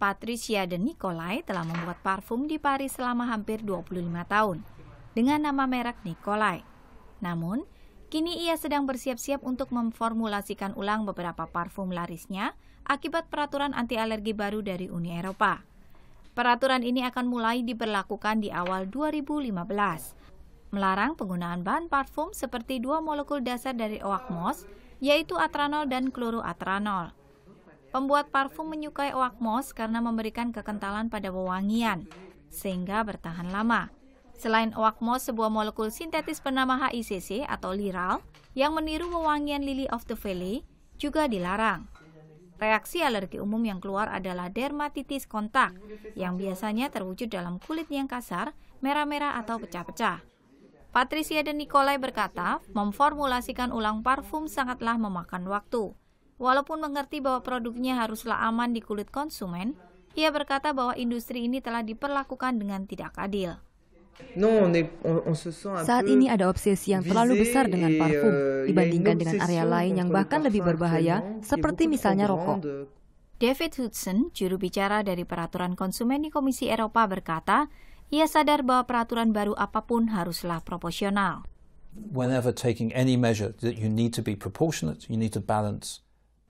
Patricia dan Nikolai telah membuat parfum di Paris selama hampir 25 tahun dengan nama merek Nikolai. Namun, kini ia sedang bersiap-siap untuk memformulasikan ulang beberapa parfum larisnya akibat peraturan anti alergi baru dari Uni Eropa. Peraturan ini akan mulai diberlakukan di awal 2015. Melarang penggunaan bahan parfum seperti dua molekul dasar dari oak moss, yaitu atranol dan kloroatranol. Pembuat parfum menyukai oak moss karena memberikan kekentalan pada wewangian, sehingga bertahan lama. Selain oak moss, sebuah molekul sintetis bernama HICC atau liral yang meniru wewangian lily of the valley juga dilarang. Reaksi alergi umum yang keluar adalah dermatitis kontak, yang biasanya terwujud dalam kulit yang kasar, merah-merah atau pecah-pecah. Patricia dan Nikolai berkata, memformulasikan ulang parfum sangatlah memakan waktu. Walaupun mengerti bahwa produknya haruslah aman di kulit konsumen, ia berkata bahwa industri ini telah diperlakukan dengan tidak adil. Saat ini ada obsesi yang terlalu besar dengan euh, parfum dibandingkan dengan area lain yang bahkan lebih berbahaya, seperti misalnya rokok. David Hudson, juru bicara dari peraturan konsumen di Komisi Eropa berkata, ia sadar bahwa peraturan baru apapun haruslah proporsional. Whenever taking any measure, you need to be proportionate, you need to balance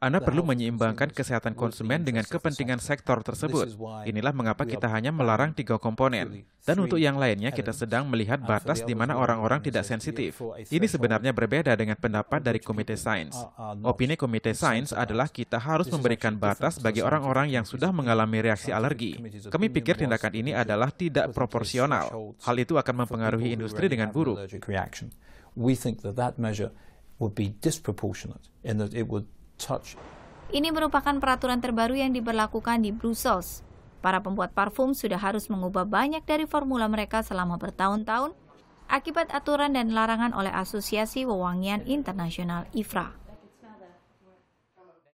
anda perlu menyeimbangkan kesehatan konsumen dengan kepentingan sektor tersebut. Inilah mengapa kita hanya melarang tiga komponen. Dan untuk yang lainnya, kita sedang melihat batas di mana orang-orang tidak sensitif. Ini sebenarnya berbeda dengan pendapat dari Komite Sains. Opini Komite Sains adalah kita harus memberikan batas bagi orang-orang yang sudah mengalami reaksi alergi. Kami pikir tindakan ini adalah tidak proporsional. Hal itu akan mempengaruhi industri dengan buruk. We think that that measure would be disproportionate in that it would touch. Ini merupakan peraturan terbaru yang diberlakukan di Brussels. Para pembuat parfum sudah harus mengubah banyak dari formula mereka selama bertahun-tahun akibat aturan dan larangan oleh Asosiasi Wewangian Internasional IFRA.